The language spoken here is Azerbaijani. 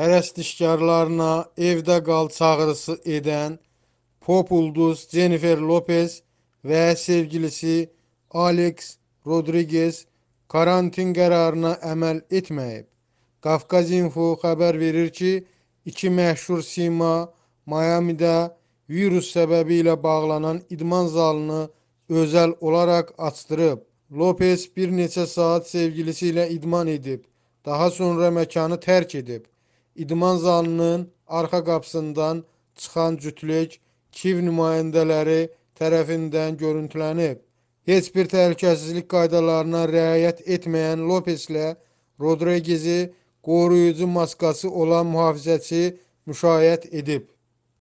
pərəstişkarlarına evdə qal çağrısı edən pop ulduz Jennifer Lopez və sevgilisi Alex Rodriguez karantin qərarına əməl etməyib. Qafqaz Info xəbər verir ki, iki məşhur sima Miamidə virus səbəbi ilə bağlanan idman zalını özəl olaraq açdırıb. Lopez bir neçə saat sevgilisi ilə idman edib, daha sonra məkanı tərk edib idman zalının arxa qapısından çıxan cütlük Kiv nümayəndələri tərəfindən görüntülənib. Heç bir təhlükəsizlik qaydalarına riayət etməyən Lopeslə Rodrigizi qoruyucu maskası olan mühafizəçi müşayiət edib.